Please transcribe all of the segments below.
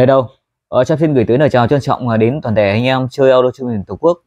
nơi đâu ờ, Trang xin gửi tới lời chào trân trọng à, đến toàn thể anh em chơi auto trên miền tổ quốc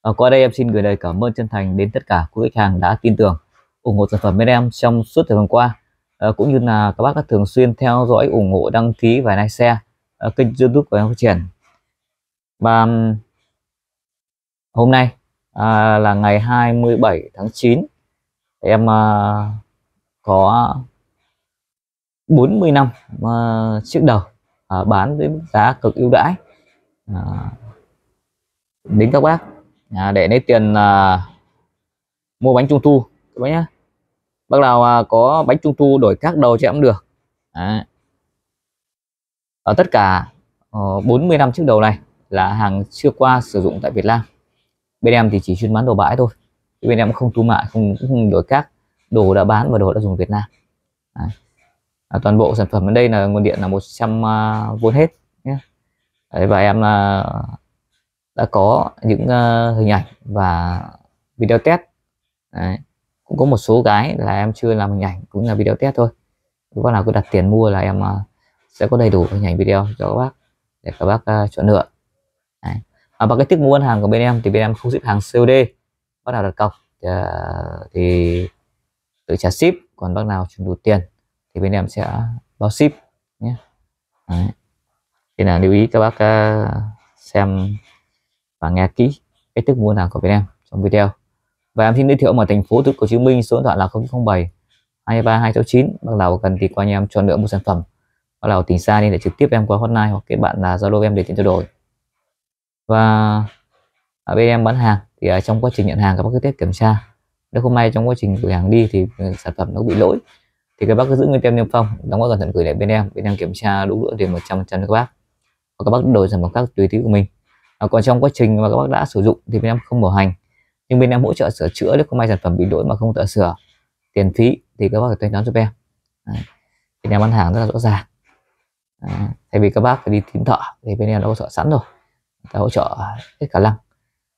ờ, qua đây em xin gửi lời cảm ơn chân thành đến tất cả quý khách hàng đã tin tưởng ủng hộ sản phẩm bên em trong suốt thời gian qua ờ, cũng như là các bác đã thường xuyên theo dõi ủng hộ đăng ký và like share uh, kênh youtube của em phát triển và hôm nay à, là ngày 27 tháng 9 em à, có 40 năm à, trước đầu à, bán với giá cực ưu đãi à, đến các bác à, để lấy tiền à, mua bánh trung thu các bác nhé bác nào à, có bánh trung thu đổi các đầu cho em được à, ở tất cả uh, 40 năm chiếc đầu này là hàng chưa qua sử dụng tại Việt Nam bên em thì chỉ chuyên bán đồ bãi thôi bên em không tu mại không, không đổi các đồ đã bán và đồ đã dùng Việt Nam à à, toàn bộ sản phẩm ở đây là nguồn điện là 100V à, hết nhé Đấy, và em là đã có những à, hình ảnh và video test Đấy. cũng có một số cái là em chưa làm hình ảnh cũng là video test thôi các bác nào cứ đặt tiền mua là em à, sẽ có đầy đủ hình ảnh video cho các bác để các bác à, chọn lựa Đấy. À, và cái tiếp mua hàng của bên em thì bên em không ship hàng COD bác nào đặt cọc thì, à, thì tự trả ship còn bác nào chuẩn đủ tiền thì bên em sẽ bao ship nhé Đấy. thì là lưu ý các bác uh, xem và nghe kỹ cách thức mua hàng của bên em trong video và em xin giới thiệu ở thành phố Thủ Hồ Chí Minh số điện thoại là 007 23 269 bác nào cần thì qua nhà em chọn lựa một sản phẩm bác nào tỉnh xa nên để trực tiếp em qua hotline hoặc kết bạn là Zalo em để tiền trao đổi và ở bên em bán hàng thì à, trong quá trình nhận hàng các bác cứ tiếp kiểm tra nếu không may trong quá trình gửi hàng đi thì sản phẩm nó bị lỗi thì các bác cứ giữ nguyên tem niêm phong đóng gói cẩn thận gửi lại bên em bên em kiểm tra đúng lửa thì 100% cho các bác và các bác đổi sản phẩm khác tùy thứ của mình à, còn trong quá trình mà các bác đã sử dụng thì bên em không bảo hành nhưng bên em hỗ trợ sửa chữa nếu không may sản phẩm bị lỗi mà không tự sửa tiền phí thì các bác phải thanh toán giúp em à, bên em bán hàng rất là rõ ràng à, thay vì các bác phải đi tìm thợ thì bên em đã có thợ sẵn rồi đã hỗ trợ hết khả năng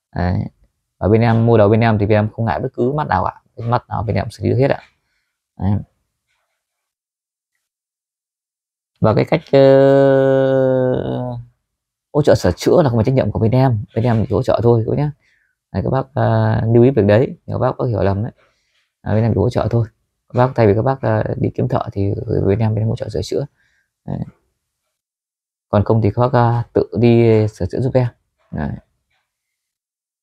à, và bên em mua đầu bên em thì bên em không ngại bất cứ mắt nào ạ mắt nào bên em xử lý được hết ạ à. và cái cách uh, hỗ trợ sửa chữa là không phải trách nhiệm của bên em bên em chỉ hỗ trợ thôi nhé này các bác uh, lưu ý việc đấy các bác có hiểu lầm đấy à, bên em chỉ hỗ trợ thôi các bác thay vì các bác uh, đi kiếm thợ thì gửi bên em bên em hỗ trợ sửa chữa đấy. còn không thì các bác uh, tự đi sửa chữa giúp em đấy.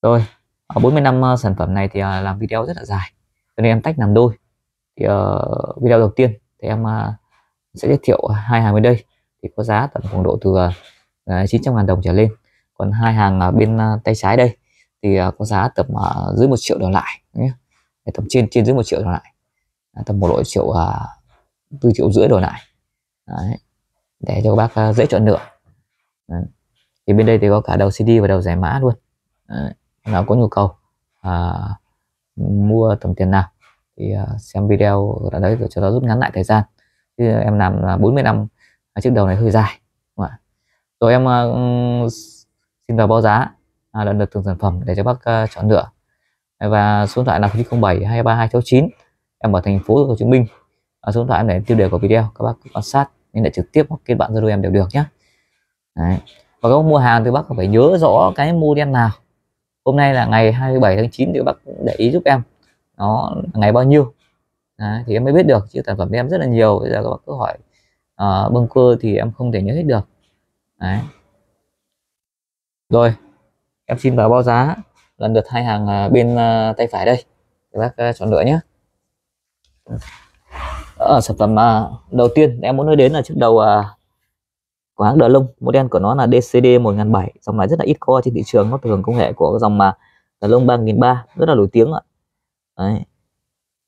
rồi ở 45 uh, sản phẩm này thì uh, làm video rất là dài cho nên em tách làm đôi thì uh, video đầu tiên thì em uh, sẽ giới thiệu hai hàng bên đây thì có giá tầm khoảng độ từ 900 à, à, ngàn đồng trở lên còn hai hàng bên à, tay trái đây thì có giá tầm dưới một triệu đồng lại nhé tầm trên trên dưới một triệu đồng lại tầm một độ triệu tư triệu rưỡi đồng lại Đấy. để cho các bác dễ chọn lựa thì bên đây thì có cả đầu CD và đầu giải mã luôn Đấy. nào có nhu cầu à, mua tầm tiền nào thì xem video đã đấy rồi cho nó rút ngắn lại thời gian chứ em làm 40 năm trước à, đầu này hơi dài đúng không? rồi em ờ, xin vào báo giá à, lần lượt từng sản phẩm để cho bác ờ, chọn lựa và số điện thoại là 0907 chín, em ở thành phố Hồ Chí Minh số điện thoại em để tiêu đề của video các bác quan sát nên lại trực tiếp hoặc kết bạn Zalo em đều được nhé Đấy. và các bác mua hàng thì bác phải nhớ rõ cái model nào hôm nay là ngày 27 tháng 9 thì bác để ý giúp em nó ngày bao nhiêu Đấy, thì em mới biết được chứ sản phẩm em rất là nhiều bây giờ các bạn cứ hỏi uh, bâng quơ thì em không thể nhớ hết được Đấy. rồi em xin vào báo giá lần lượt hai hàng ờ, bên uh, tay phải đây các bác uh, chọn lựa nhé ở sản phẩm uh, đầu tiên em muốn nói đến là chiếc đầu uh, của hãng Đờ Lông model của nó là DCD 1007 dòng này rất là ít co trên thị trường nó thường công nghệ của dòng mà Đờ Lông 3003 rất là nổi tiếng ạ Đấy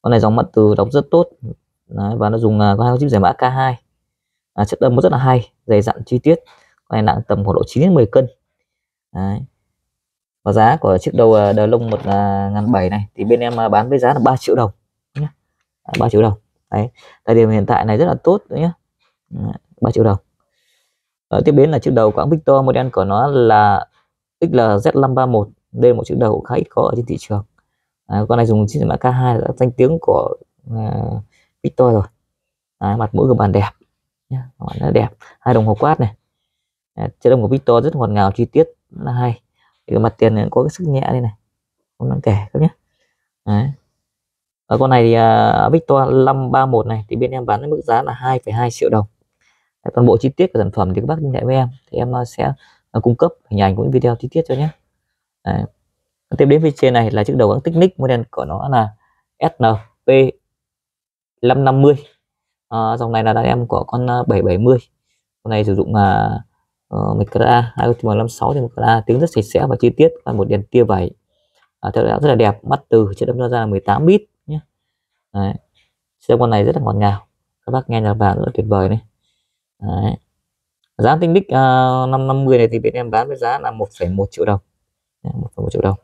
con này dòng mặn từ đóng rất tốt Đấy, và nó dùng uh, à, có hai chip giải mã K2 à, chất âm rất là hay dày dặn chi tiết con này nặng tầm khoảng độ 9 đến 10 cân Đấy. và giá của chiếc đầu uh, đờ lông một à, ngàn bảy này thì bên em bán với giá là 3 triệu đồng nhé. À, triệu đồng đấy thời điểm hiện tại này rất là tốt nhé 3 triệu đồng à, tiếp đến là chiếc đầu quãng Victor model của nó là XLZ531 đây là một chiếc đầu khá ít có ở trên thị trường à, con này dùng chiếc mã K2 là danh tiếng của à, Victor rồi à, mặt mũi của bạn đẹp nhá bạn rất đẹp hai đồng hồ quát này à, chiếc đồng của Victor rất ngọt ngào chi tiết là hay thì mặt tiền này có cái sức nhẹ đây này không đáng kể các nhé Đấy. và con này thì à, Victor 531 này thì bên em bán với mức giá là 2,2 triệu đồng Đấy, toàn bộ chi tiết của sản phẩm thì các bác liên hệ với em thì em à, sẽ à, cung cấp hình ảnh cũng video chi tiết cho nhé Đấy tiếp đến phía trên này là chiếc đầu gắn Technic model của nó là SNP 550 à, dòng này là đàn em của con 770 ờ, con này sử dụng là uh, micra 256 thì micra tiếng rất sạch sẽ và chi tiết và một đèn tia 7 à, theo đạo rất là đẹp mắt từ chiếc đâm ra là 18 bit nhé Đấy. xem con này rất là ngọt ngào các bác nghe nhạc vàng rất là tuyệt vời này Đấy. giá tinh đích uh, 550 này thì bên em bán với giá là 1,1 triệu đồng 1,1 triệu đồng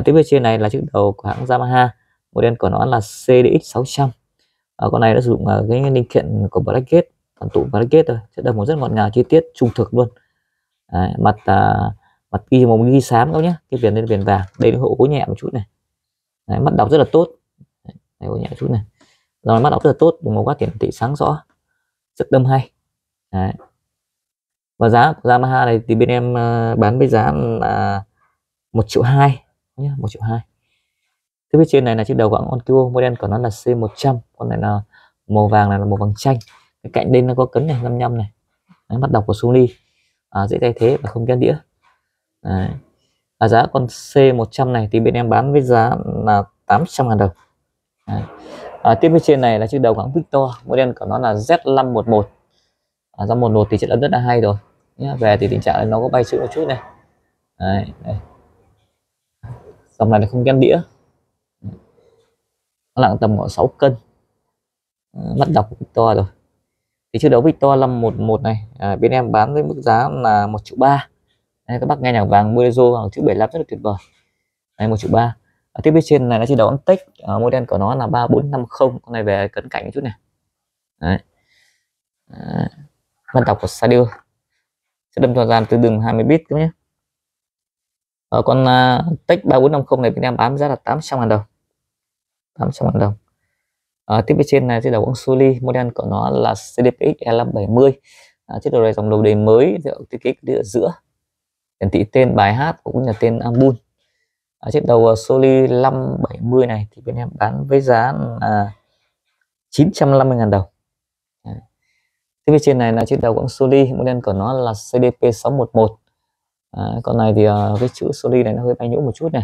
và tiếp theo trên này là chiếc đầu của hãng Yamaha model của nó là CDX 600 à, con này đã sử dụng uh, cái linh kiện của Blackgate phản tụ Blackgate rồi, chiếc đầu một rất ngọt ngào chi tiết trung thực luôn à, mặt uh, mặt ghi màu ghi xám các nhé cái viền lên viền vàng đây là hộ cố nhẹ một chút này Đấy, mắt đọc rất là tốt Đấy, nhẹ một chút này rồi mắt đọc rất là tốt màu quát hiển thị sáng rõ rất đâm hay Đấy. và giá của Yamaha này thì bên em uh, bán với giá là một triệu hai nhé một triệu hai thế bên trên này là chiếc đầu của hãng Onkyo model của nó là C100 con này là màu vàng này là màu vàng chanh cái cạnh bên nó có cấn này năm nhăm này Đấy, mắt đọc của Sony à, dễ thay thế và không kén đĩa Đấy. À, giá con C100 này thì bên em bán với giá là 800 ngàn đồng À, tiếp bên trên này là chiếc đầu của hãng Victor model của nó là Z511 à, Z511 thì chất âm rất là hay rồi nhé về thì tình trạng nó có bay sữa một chút này Đấy, đây tầm này là không ghen đĩa nó nặng tầm khoảng 6 cân ờ, mắt đọc to rồi thì trước đấu Victor 511 này à, bên em bán với mức giá là 1 triệu 3 đây các bác nghe nhạc vàng Morezo hàng thứ 75 rất là tuyệt vời Đấy, 1 triệu 3 à, tiếp bên trên này là chỉ đấu Antec à, model của nó là 3450 con này về cận cảnh một chút này Đấy. À, ờ, văn đọc của Sadio sẽ đâm toàn dàn từ đường 20 bit các nhé Ờ, con uh, Tech 3450 này Việt Nam bán giá là 800 ngàn đồng 800 ngàn đồng à, tiếp bên trên này thì là con Suli model của nó là CDPX E570 à, chiếc đầu này dòng đầu đề mới thiết kế ở giữa hiển thị tên bài hát cũng là tên album à, chiếc đầu uh, Soli 570 này thì bên em bán với giá là 950.000 đồng à. tiếp bên trên này là chiếc đầu con Soli model của nó là CDP 611 à, con này thì uh, cái chữ soli này nó hơi bay nhũ một chút này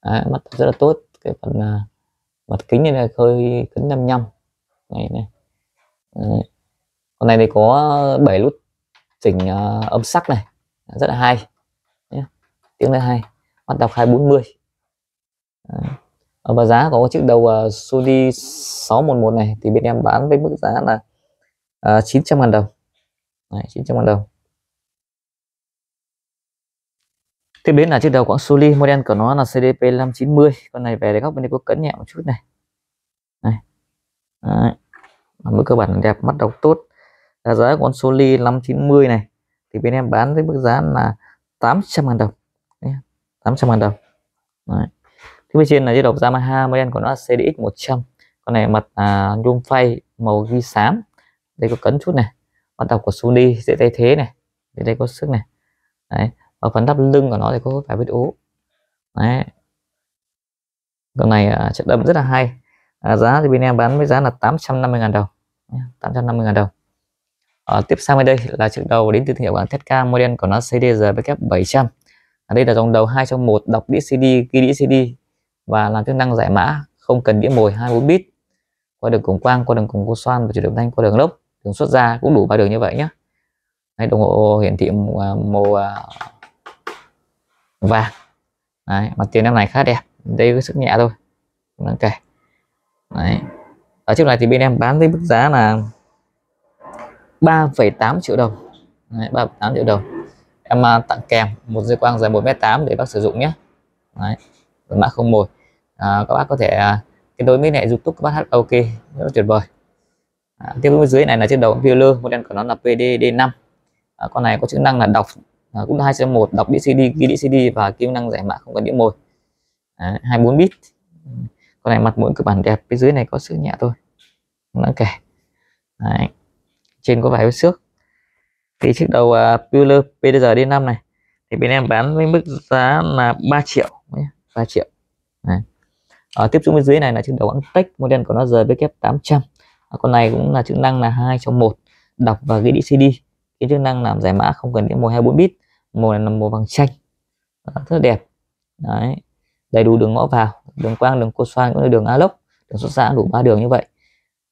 à, mắt rất là tốt cái phần uh, mặt kính này là hơi kính 55 này này à, con này thì có 7 nút chỉnh uh, âm sắc này rất là hay Nhá. tiếng là hay mắt đọc 240 à, và giá có chiếc đầu uh, Sony 611 này thì bên em bán với mức giá là uh, à, 900 ngàn đồng Đấy, 900 ngàn đồng tiếp đến là chiếc đầu quãng Soli model của nó là CDP 590 con này về để góc bên đây có cấn nhẹ một chút này này Đấy. mức cơ bản đẹp mắt đọc tốt là giá của con Soli 590 này thì bên em bán với mức giá là 800 ngàn đồng 800 ngàn đồng Đấy. Thứ bên trên là chiếc đầu Yamaha model của nó là CDX 100 con này mặt à, nhôm phay màu ghi xám đây có cấn chút này mặt đọc của Sony dễ thay thế này để đây có sức này Đấy ở phần đắp lưng của nó thì có vài vết ố đấy con này à, chất đậm rất là hay à, giá thì bên em bán với giá là 850.000 đồng 850.000 đồng ở ờ, tiếp sang bên đây là chiếc đầu đến từ thương hiệu bản Tesca model của nó CDR 700 ở đây là dòng đầu 2 trong 1 đọc đĩa CD ghi đĩa CD và làm chức năng giải mã không cần đĩa mồi 24 bit qua đường cổng quang qua đường cổng cô xoan và chuyển động thanh qua đường lốc đường xuất ra cũng đủ ba đường như vậy nhé đây đồng hồ hiển thị à, màu à, vàng đấy, mặt tiền em này khá đẹp đây với sức nhẹ thôi ok đấy ở trước này thì bên em bán với mức giá là 3,8 triệu đồng đấy, 3,8 triệu đồng em à, tặng kèm một dây quang dài 1m8 để bác sử dụng nhé đấy mã 01 à, các bác có thể à, kết nối với lại youtube các bác hát ok rất là tuyệt vời à, tiếp với dưới này là trên đầu viewer model của nó là PDD5 à, con này có chức năng là đọc à, cũng là hai trong một đọc đĩa CD ghi đĩa CD và kỹ năng giải mã không cần đĩa mồi à, 24 bit con này mặt mũi cực bản đẹp phía dưới này có sự nhẹ thôi không đáng kể Đấy. trên có vài vết xước thì chiếc đầu uh, à, Puller PDR D5 này thì bên em bán với mức giá là 3 triệu 3 triệu Đấy. À, tiếp xuống bên dưới này là chiếc đầu Antec model của nó kép 800 à, con này cũng là chức năng là hai trong một đọc và ghi đĩa CD cái chức năng làm giải mã không cần đĩa mồi 24 bit này là màu vàng chanh Đó, à, rất đẹp đấy đầy đủ đường ngõ vào đường quang đường cô xoan cũng như đường a lốc đường xuất xã đủ ba đường như vậy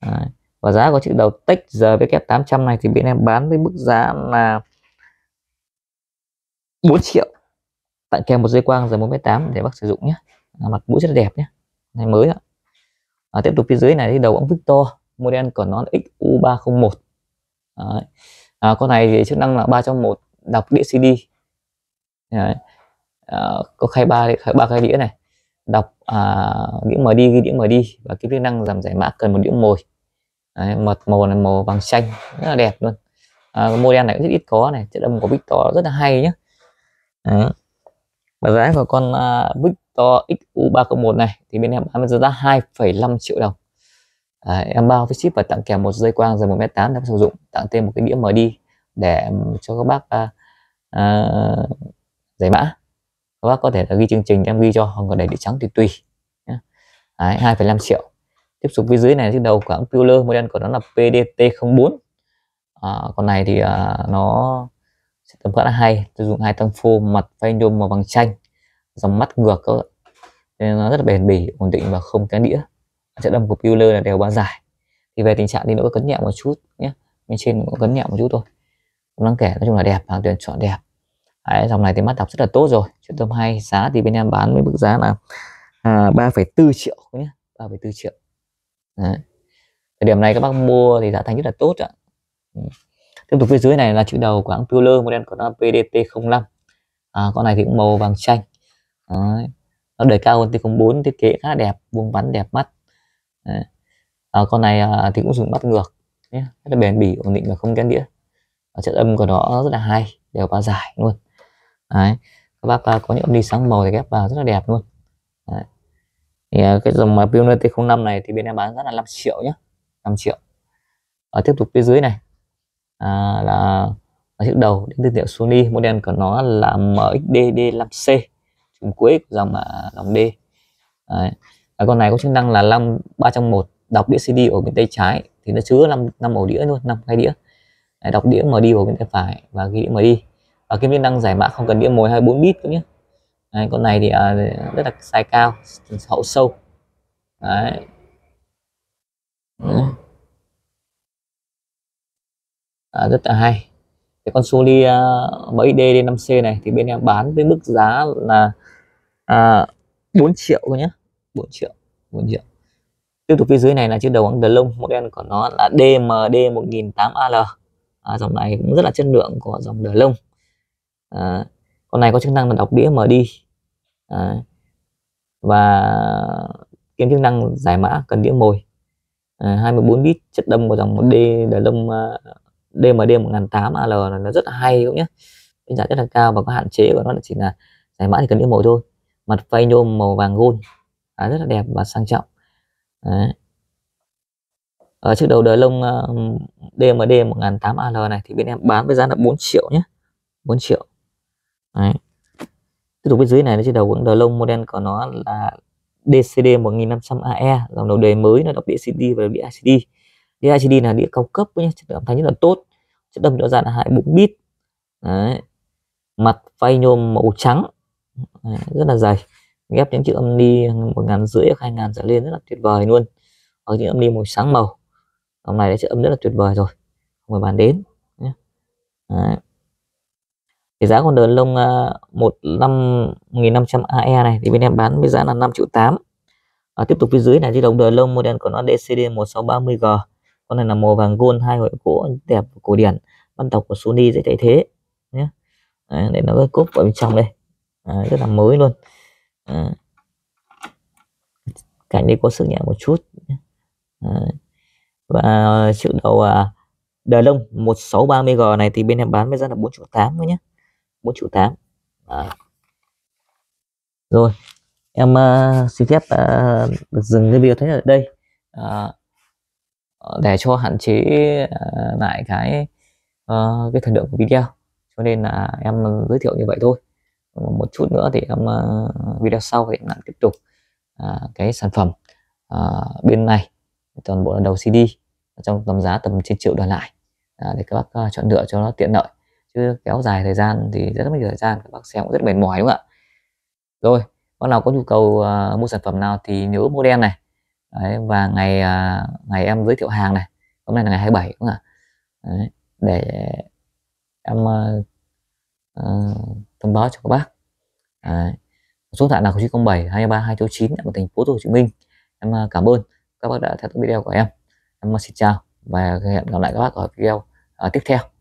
đấy. và giá của chiếc đầu tech giờ với kép 800 này thì bên em bán với mức giá là 4 triệu tặng kèm một dây quang giờ 48 để bác sử dụng nhé à, mặt mũi rất đẹp nhé này mới ạ à, tiếp tục phía dưới này thì đầu ống Victor model của nó là XU301 Đấy. À, con này thì chức năng là 3 trong 1 đọc đĩa CD Đấy. À, có khai ba khai ba khai đĩa này đọc à, đĩa đi ghi đĩa mở đi và cái chức năng giảm giải mã cần một đĩa mồi Đấy, mật màu là màu vàng xanh rất là đẹp luôn à, ờ, model này cũng rất ít có này chất âm của Victor rất là hay nhé và giá của con uh, Victor XU 3 1 này thì bên em bán giá 2,5 triệu đồng à, em bao với ship và tặng kèm một dây quang dài 1 m 8 đang sử dụng tặng thêm một cái đĩa mở đi để cho các bác uh, uh, giải mã các bác có thể là ghi chương trình em ghi cho hoặc là để địa trắng thì tùy hai phẩy năm triệu tiếp tục phía dưới này trên đầu của hãng Puller model của nó là PDT04 à, con này thì à, nó sẽ tầm khá là hay tôi dùng hai tăng phô mặt phay nhôm màu vàng chanh dòng mắt ngược các bạn nên nó rất là bền bỉ ổn định và không cái đĩa sẽ đâm của Puller là đều ba giải thì về tình trạng thì nó có cấn nhẹ một chút nhé bên trên cũng cấn nhẹ một chút thôi đáng kể nói chung là đẹp hàng tuyển chọn đẹp Đấy, dòng này thì mắt đọc rất là tốt rồi chuyện tâm hay giá thì bên em bán với mức giá là à, ba à, 3,4 triệu nhé 3,4 triệu Thời điểm này các bác mua thì giá thành rất là tốt ạ ừ. tiếp tục phía dưới này là chữ đầu của hãng Puller model của nó PDT05 à, con này thì cũng màu vàng chanh Đấy. nó đời cao hơn T04 thiết kế khá đẹp vuông vắn đẹp mắt À, con này à, thì cũng dùng mắt ngược nhé rất là bền bỉ ổn định và không kén đĩa à, chất âm của nó rất là hay đều bao dài luôn đấy các bác có những âm đi sáng màu thì ghép vào rất là đẹp luôn đấy. thì à, cái dòng mà Pioneer T05 này thì bên em bán rất là 5 triệu nhé 5 triệu ở tiếp tục phía dưới này à, là ở chiếc đầu đến thương hiệu Sony model của nó là MXDD5C chùm cuối của dòng mà dòng D đấy. À, con này có chức năng là 5 301 đọc đĩa CD ở bên tay trái thì nó chứa 5 năm ổ đĩa luôn, 5 hai đĩa. Đấy, đọc đĩa MD ở bên tay phải và ghi đĩa MD ở ờ, cái viên năng giải mã không cần đĩa mồi 24 bit cũng nhé Đấy, con này thì à, rất là size cao hậu sâu Đấy. À, rất là hay cái con Sony uh, MID D5C này thì bên em bán với mức giá là à, 4 triệu nhé 4 triệu 4 triệu tiếp tục phía dưới này là chiếc đầu bằng lông đen, của nó là DMD 1008AL à, dòng này cũng rất là chất lượng của dòng lông à, con này có chức năng là đọc đĩa MD à, ờ, và kiếm chức năng giải mã cần đĩa mồi à, 24 bit chất đâm của dòng D là đâm DMD 1008 AL là nó rất là hay cũng nhé cái giá rất là cao và có hạn chế của nó là chỉ là giải mã thì cần đĩa mồi thôi mặt phay nhôm màu vàng gold à, rất là đẹp và sang trọng Đấy. ở ờ, chiếc đầu đời lông uh, DMD 1008 AL này thì bên em bán với giá là 4 triệu nhé 4 triệu Đấy. Tiếp tục bên dưới này nó trên đầu cũng đầu lông model của nó là DCD 1500AE dòng đầu đề mới nó đọc đĩa CD và đĩa ICD đĩa ICD là đĩa cao cấp nhé chất âm thanh rất là tốt chất âm rõ ràng là hai bụng bit Đấy. mặt phay nhôm màu trắng Đấy. rất là dày ghép những chữ âm ni một ngàn rưỡi hai ngàn trở lên rất là tuyệt vời luôn hoặc những âm ni màu sáng màu dòng này đã chất âm rất là tuyệt vời rồi không phải bàn đến nhé Đấy thì giá con đờn lông ờ, một năm 1500 AE này thì bên em bán với giá là 5 triệu 8 à, tiếp tục phía dưới là di động đờn lông model của nó DCD 1630G con này là màu vàng gold hai hội cổ đẹp cổ điển văn tộc của Sony dễ thay thế nhé à, để nó có cốp ở bên trong đây à, rất là mới luôn à, cảnh đây có sức nhẹ một chút à, và chữ đầu à, đời lông 1630G này thì bên em bán với giá là 4 triệu 8 thôi nhé một triệu tám rồi em uh, xin phép uh, được dừng cái video thế ở đây uh, để cho hạn chế uh, lại cái uh, cái thần lượng của video cho nên là em giới thiệu như vậy thôi một chút nữa thì em uh, video sau thì em lại tiếp tục uh, cái sản phẩm uh, bên này toàn bộ là đầu CD trong tầm giá tầm trên triệu đổ lại uh, để các bác uh, chọn lựa cho nó tiện lợi chứ kéo dài thời gian thì rất mất nhiều thời gian các bác xem cũng rất mệt mỏi đúng không ạ rồi bác nào có nhu cầu uh, mua sản phẩm nào thì nhớ mua đen này Đấy, và ngày uh, ngày em giới thiệu hàng này hôm nay là ngày 27 đúng không ạ Đấy, để em uh, uh, thông báo cho các bác Đấy. số điện thoại là 0907 23 269 ở thành phố Hồ Chí Minh em uh, cảm ơn các bác đã theo dõi video của em em xin chào và hẹn gặp lại các bác ở video uh, tiếp theo